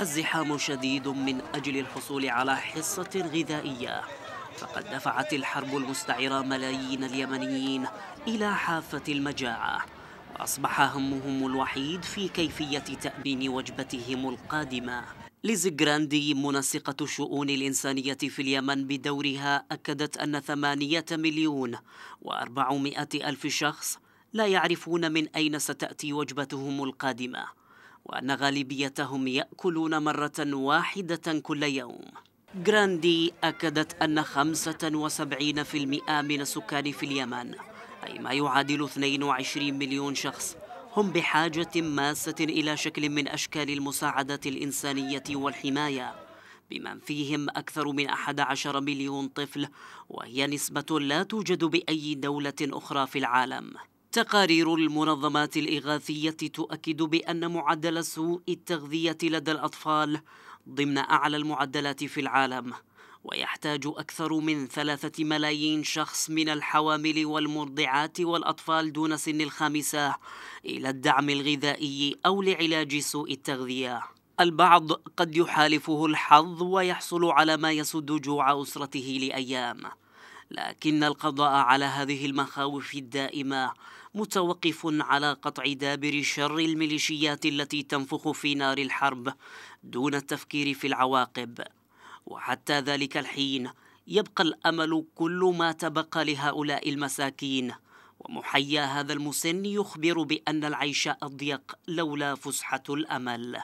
الزحام شديد من أجل الحصول على حصة غذائية فقد دفعت الحرب المستعرة ملايين اليمنيين إلى حافة المجاعة وأصبح همهم الوحيد في كيفية تأمين وجبتهم القادمة ليز جراندي منسقة الشؤون الإنسانية في اليمن بدورها أكدت أن ثمانية مليون وأربعمائة ألف شخص لا يعرفون من أين ستأتي وجبتهم القادمة وأن غالبيتهم يأكلون مرة واحدة كل يوم جراندي أكدت أن 75% من السكان في اليمن أي ما يعادل 22 مليون شخص هم بحاجة ماسة إلى شكل من أشكال المساعدة الإنسانية والحماية بمن فيهم أكثر من 11 مليون طفل وهي نسبة لا توجد بأي دولة أخرى في العالم تقارير المنظمات الإغاثية تؤكد بأن معدل سوء التغذية لدى الأطفال ضمن أعلى المعدلات في العالم ويحتاج أكثر من ثلاثة ملايين شخص من الحوامل والمرضعات والأطفال دون سن الخامسة إلى الدعم الغذائي أو لعلاج سوء التغذية البعض قد يحالفه الحظ ويحصل على ما يسد جوع أسرته لأيام لكن القضاء على هذه المخاوف الدائمة متوقف على قطع دابر شر الميليشيات التي تنفخ في نار الحرب دون التفكير في العواقب وحتى ذلك الحين يبقى الأمل كل ما تبقى لهؤلاء المساكين ومحيا هذا المسن يخبر بأن العيش أضيق لولا فسحة الأمل